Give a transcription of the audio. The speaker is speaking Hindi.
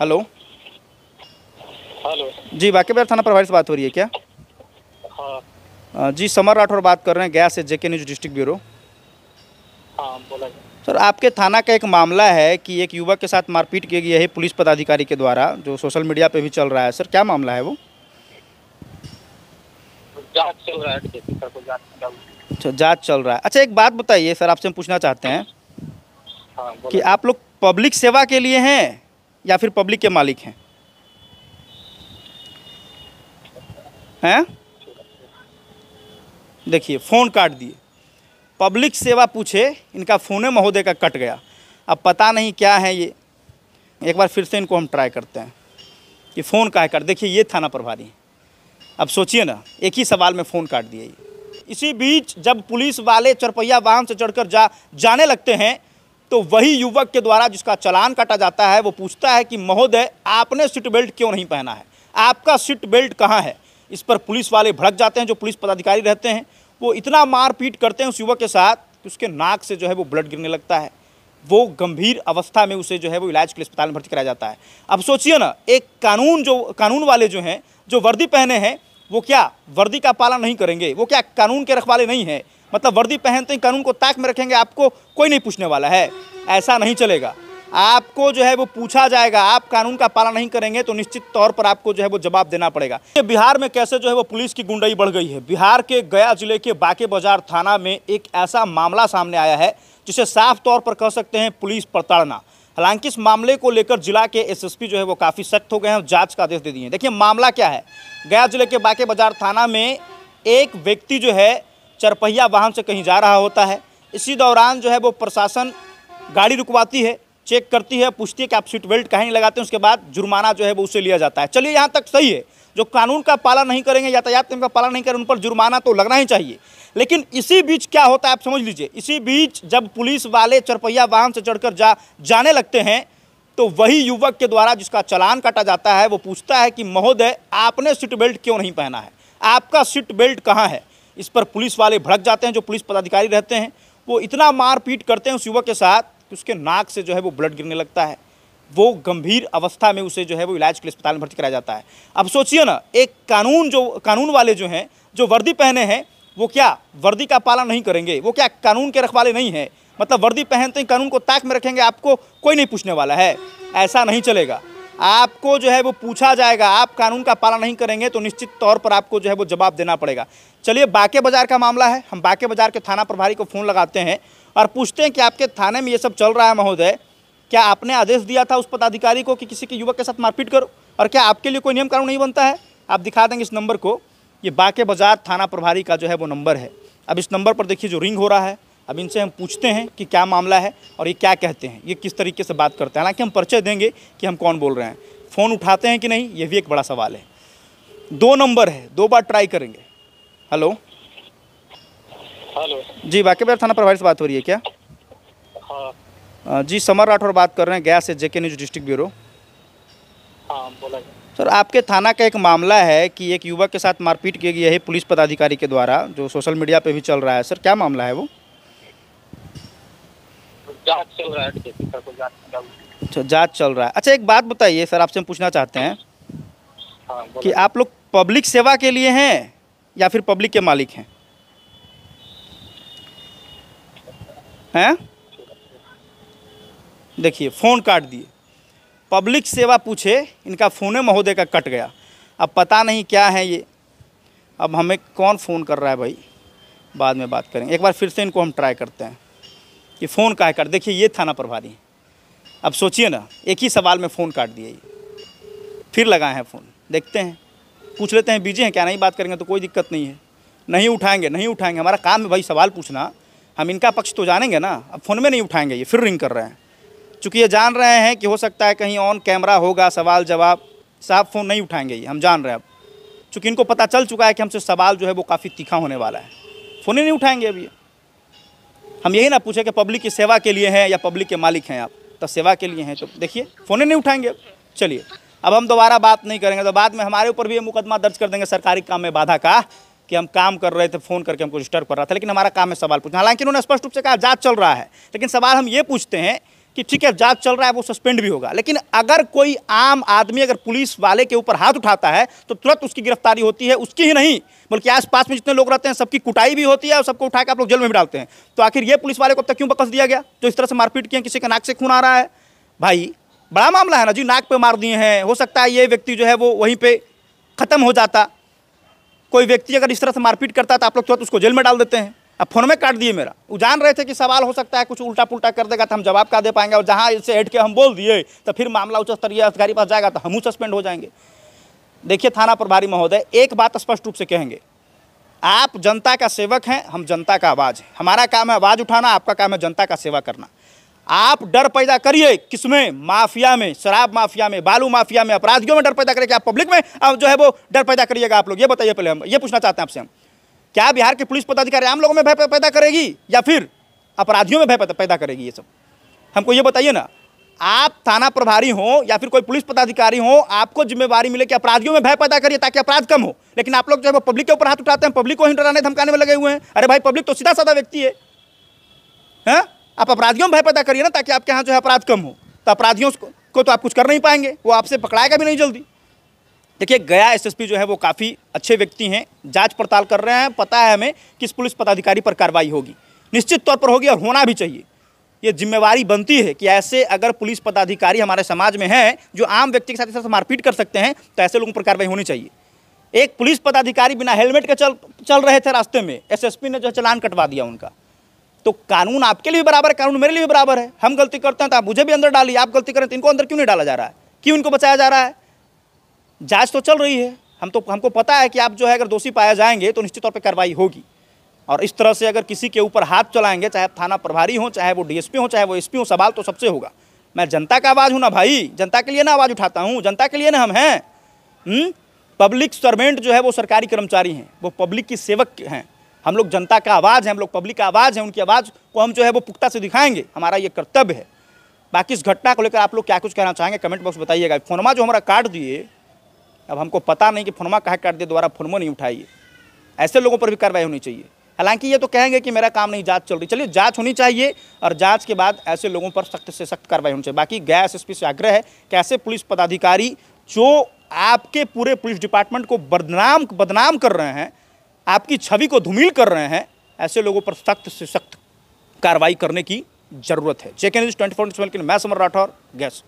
हेलो हेलो जी वाकई बार थाना प्रभारी से बात हो रही है क्या हाँ जी समर राठौर बात कर रहे हैं गया से जेके न्यूज डिस्ट्रिक्ट ब्यूरो हाँ बोला सर आपके थाना का एक मामला है कि एक युवक के साथ मारपीट की गई है पुलिस पदाधिकारी के द्वारा जो सोशल मीडिया पे भी चल रहा है सर क्या मामला है वो जांच चल रहा है अच्छा जांच चल रहा है अच्छा एक बात बताइए सर आपसे हम पूछना चाहते हैं हाँ, कि आप लोग पब्लिक सेवा के लिए हैं या फिर पब्लिक के मालिक हैं हैं देखिए फ़ोन काट दिए पब्लिक सेवा पूछे इनका फ़ोने महोदय का कट गया अब पता नहीं क्या है ये एक बार फिर से इनको हम ट्राई करते हैं कि फ़ोन का है काट देखिए ये थाना प्रभारी अब सोचिए ना एक ही सवाल में फ़ोन काट दिया ये इसी बीच जब पुलिस वाले चरपहिया वाहन से चढ़कर जा जाने लगते हैं तो वही युवक के द्वारा जिसका चलान काटा जाता है वो पूछता है कि महोदय आपने सीट बेल्ट क्यों नहीं पहना है आपका सीट बेल्ट कहाँ है इस पर पुलिस वाले भड़क जाते हैं जो पुलिस पदाधिकारी रहते हैं वो इतना मारपीट करते हैं उस युवक के साथ कि उसके नाक से जो है वो ब्लड गिरने लगता है वो गंभीर अवस्था में उसे जो है वो इलाज के लिए अस्पताल में भर्ती कराया जाता है अब सोचिए ना एक कानून जो कानून वाले जो हैं जो वर्दी पहने हैं वो क्या वर्दी का पालन नहीं करेंगे वो क्या कानून के रखवाले नहीं हैं मतलब वर्दी पहनते तो ही कानून को ताक में रखेंगे आपको कोई नहीं पूछने वाला है ऐसा नहीं चलेगा आपको जो है वो पूछा जाएगा आप कानून का पालन नहीं करेंगे तो निश्चित तौर पर आपको जो है वो जवाब देना पड़ेगा बिहार में कैसे जो है वो पुलिस की गुंडई बढ़ गई है बिहार के गया जिले के बाके बाजार थाना में एक ऐसा मामला सामने आया है जिसे साफ तौर पर कह सकते हैं पुलिस प्रताड़ना हालांकि इस मामले को लेकर जिला के एस जो है वो काफ़ी सख्त हो गए हैं और जाँच का आदेश दे दिए हैं देखिए मामला क्या है गया जिले के बाके बाजार थाना में एक व्यक्ति जो है चरपहिया वाहन से कहीं जा रहा होता है इसी दौरान जो है वो प्रशासन गाड़ी रुकवाती है चेक करती है पूछती है कि आप सीट बेल्ट कहीं नहीं लगाते हैं उसके बाद जुर्माना जो है वो उसे लिया जाता है चलिए यहाँ तक सही है जो कानून का पालन नहीं करेंगे यातायात नियम का पालन नहीं करेंगे उन पर जुर्माना तो लगना ही चाहिए लेकिन इसी बीच क्या होता है आप समझ लीजिए इसी बीच जब पुलिस वाले चरपहिया वाहन से चढ़कर जा जाने लगते हैं तो वही युवक के द्वारा जिसका चलान काटा जाता है वो पूछता है कि महोदय आपने सीट बेल्ट क्यों नहीं पहना है आपका सीट बेल्ट कहाँ है इस पर पुलिस वाले भड़क जाते हैं जो पुलिस पदाधिकारी रहते हैं वो इतना मारपीट करते हैं उस युवक के साथ कि उसके नाक से जो है वो ब्लड गिरने लगता है वो गंभीर अवस्था में उसे जो है वो इलाज के लिए अस्पताल में भर्ती कराया जाता है अब सोचिए ना एक कानून जो कानून वाले जो हैं जो वर्दी पहने हैं वो क्या वर्दी का पालन नहीं करेंगे वो क्या कानून के रखवाले नहीं है मतलब वर्दी पहनते ही कानून को ताक में रखेंगे आपको कोई नहीं पूछने वाला है ऐसा नहीं चलेगा आपको जो है वो पूछा जाएगा आप कानून का पालन नहीं करेंगे तो निश्चित तौर पर आपको जो है वो जवाब देना पड़ेगा चलिए बाके बाज़ार का मामला है हम बाके बाज़ार के थाना प्रभारी को फ़ोन लगाते हैं और पूछते हैं कि आपके थाने में ये सब चल रहा है महोदय क्या आपने आदेश दिया था उस पदाधिकारी को कि किसी के युवक के साथ मारपीट करो और क्या आपके लिए कोई नियम कानून नहीं बनता है आप दिखा देंगे इस नंबर को ये बाके बाज़ार थाना प्रभारी का जो है वो नंबर है अब इस नंबर पर देखिए जो रिंग हो रहा है अब इनसे हम पूछते हैं कि क्या मामला है और ये क्या कहते हैं ये किस तरीके से बात करते हैं हालांकि हम परिचय देंगे कि हम कौन बोल रहे हैं फ़ोन उठाते हैं कि नहीं ये भी एक बड़ा सवाल है दो नंबर है दो बार ट्राई करेंगे हेलो हेलो जी वाकई थाना प्रभारी से बात हो रही है क्या हाँ जी समर राठौर बात कर रहे हैं गया से जेके न्यूज डिस्ट्रिक्ट ब्यूरो हाँ बोला सर आपके थाना का एक मामला है कि एक युवक के साथ मारपीट की गई है पुलिस पदाधिकारी के द्वारा जो सोशल मीडिया पे भी चल रहा है सर क्या मामला है वो जांच चल रहा है अच्छा जांच चल रहा है अच्छा एक बात बताइए सर आपसे हम पूछना चाहते हैं हाँ, कि आप लोग पब्लिक सेवा के लिए हैं या फिर पब्लिक के मालिक हैं हैं देखिए फ़ोन काट दिए पब्लिक सेवा पूछे इनका फ़ोने महोदय का कट गया अब पता नहीं क्या है ये अब हमें कौन फ़ोन कर रहा है भाई बाद में बात करेंगे एक बार फिर से इनको हम ट्राई करते हैं कि फ़ोन काहे काट देखिए ये थाना प्रभारी हैं अब सोचिए ना एक ही सवाल में फ़ोन काट दिया ये फिर लगाए हैं फ़ोन देखते हैं पूछ लेते हैं बीजे हैं क्या नहीं बात करेंगे तो कोई दिक्कत नहीं है नहीं उठाएंगे नहीं उठाएंगे हमारा काम है भाई सवाल पूछना हम इनका पक्ष तो जानेंगे ना अब फ़ोन में नहीं उठाएंगे ये फिर रिंग कर रहे हैं चूँकि ये जान रहे हैं कि हो सकता है कहीं ऑन कैमरा होगा सवाल जवाब साहब फ़ोन नहीं उठाएंगे ये हम जान रहे हैं अब चूँकि इनको पता चल चुका है कि हमसे सवाल जो है वो काफ़ी तीखा होने वाला है फ़ोन ही नहीं उठाएंगे अभी हम यही ना पूछे कि पब्लिक की सेवा के लिए हैं या पब्लिक के मालिक हैं आप तो सेवा के लिए हैं तो देखिए फ़ोन नहीं उठाएंगे चलिए अब हम दोबारा बात नहीं करेंगे तो बाद में हमारे ऊपर भी ये मुकदमा दर्ज कर देंगे सरकारी काम में बाधा का कि हम काम कर रहे थे फ़ोन करके हमको डिस्टर्ब कर रहा था लेकिन हमारा काम में सवाल पूछना हालांकि उन्होंने स्पष्ट रूप से कहा जाँच चल रहा है लेकिन सवाल हम ये पूछते हैं कि ठीक है जांच चल रहा है वो सस्पेंड भी होगा लेकिन अगर कोई आम आदमी अगर पुलिस वाले के ऊपर हाथ उठाता है तो तुरंत उसकी गिरफ्तारी होती है उसकी ही नहीं बल्कि आसपास में जितने लोग रहते हैं सबकी कुटाई भी होती है और सबको उठा के आप लोग जेल में भी डालते हैं तो आखिर ये पुलिस वाले को अब तक क्यों बकस दिया गया जो इस तरह से मारपीट किए किसी का नाक से खून आ रहा है भाई बड़ा मामला है ना जी नाक पर मार दिए हैं हो सकता है ये व्यक्ति जो है वो वहीं पर ख़त्म हो जाता कोई व्यक्ति अगर इस तरह से मारपीट करता है तो आप लोग तुरंत उसको जेल में डाल देते हैं अब फोन में काट दिए मेरा वो जान रहे थे कि सवाल हो सकता है कुछ उल्टा पुल्टा कर देगा तो हम जवाब का दे पाएंगे और जहाँ इसे हट के हम बोल दिए तो फिर मामला उच्च स्तरीय अधिकारी पास जाएगा तो हम सस्पेंड हो जाएंगे देखिए थाना प्रभारी महोदय एक बात स्पष्ट रूप से कहेंगे आप जनता का सेवक हैं हम जनता का आवाज़ है हमारा काम है आवाज़ उठाना आपका काम है जनता का सेवा करना आप डर पैदा करिए किसमें माफिया में शराब माफिया में बालू माफिया में अपराधियों में डर पैदा करिए आप पब्लिक में अब जो है वो डर पैदा करिएगा आप लोग ये बताइए पहले हम ये पूछना चाहते हैं आपसे हम क्या बिहार के पुलिस पदाधिकारी आम लोगों में भय पैदा करेगी या फिर अपराधियों में भय पैदा करेगी ये सब हमको ये बताइए ना आप थाना प्रभारी हो या फिर कोई पुलिस पदाधिकारी हो आपको जिम्मेवारी मिले कि अपराधियों में भय पैदा करिए ताकि अपराध कम हो लेकिन आप लोग जो है पब्लिक के ऊपर हाथ उठाते हैं पब्लिक को ही डराने धमकाने में लगे हुए हैं अरे भाई पब्लिक तो सीधा साधा व्यक्ति है हैं हाँ? आप अपराधियों में भय पैदा करिए ना ताकि आपके यहाँ जो है अपराध कम हो तो अपराधियों को तो आप कुछ कर नहीं पाएंगे वो आपसे पकड़ाएगा भी नहीं जल्दी देखिए गया एसएसपी जो है वो काफ़ी अच्छे व्यक्ति हैं जांच पड़ताल कर रहे हैं पता है हमें किस पुलिस पदाधिकारी पर कार्रवाई होगी निश्चित तौर पर होगी और होना भी चाहिए ये जिम्मेवारी बनती है कि ऐसे अगर पुलिस पदाधिकारी हमारे समाज में हैं जो आम व्यक्ति के साथ मारपीट कर सकते हैं तो ऐसे लोगों पर कार्रवाई होनी चाहिए एक पुलिस पदाधिकारी बिना हेलमेट के चल चल रहे थे रास्ते में एसएसपी ने जो चलान कटवा दिया उनका तो कानून आपके लिए भी बराबर है कानून मेरे लिए भी बराबर है हम गलती करते हैं तो आप मुझे भी अंदर डालिए आप गलती करें तो इनको अंदर क्यों नहीं डाला जा रहा है क्यों इनको बचाया जा रहा है जांच तो चल रही है हम तो हमको पता है कि आप जो है अगर दोषी पाए जाएंगे तो निश्चित तौर पर कार्रवाई होगी और इस तरह से अगर किसी के ऊपर हाथ चलाएंगे चाहे थाना प्रभारी हो चाहे वो डीएसपी हो चाहे वो एसपी हो सवाल तो सबसे होगा मैं जनता का आवाज़ हूँ ना भाई जनता के लिए ना आवाज़ उठाता हूँ जनता के लिए ना हम हैं हम्म? पब्लिक सर्वेंट जो है वो सरकारी कर्मचारी हैं वो पब्लिक की सेवक हैं हम लोग जनता का आवाज़ है हम लोग पब्लिक का आवाज़ है उनकी आवाज़ को हम जो है वो पुख्ता से दिखाएंगे हमारा ये कर्तव्य है बाकी इस घटना को लेकर आप लोग क्या कुछ कहना चाहेंगे कमेंट बॉक्स बताइएगा फोनमा जो हमारा काट दिए अब हमको पता नहीं कि फोनमा कहा कर दे दोबारा फोनमो नहीं उठाइए ऐसे लोगों पर भी कार्रवाई होनी चाहिए हालांकि ये तो कहेंगे कि मेरा काम नहीं जांच चल रही चलिए जांच होनी चाहिए और जांच के बाद ऐसे लोगों पर सख्त से सख्त कार्रवाई होनी चाहिए बाकी गया एस से आग्रह है कि ऐसे पुलिस पदाधिकारी जो आपके पूरे पुलिस डिपार्टमेंट को बदनाम बदनाम कर रहे हैं आपकी छवि को धुमिल कर रहे हैं ऐसे लोगों पर सख्त से सख्त कार्रवाई करने की जरूरत है जेके न्यूज ट्वेंटी फोर मैं समर राठौर गैस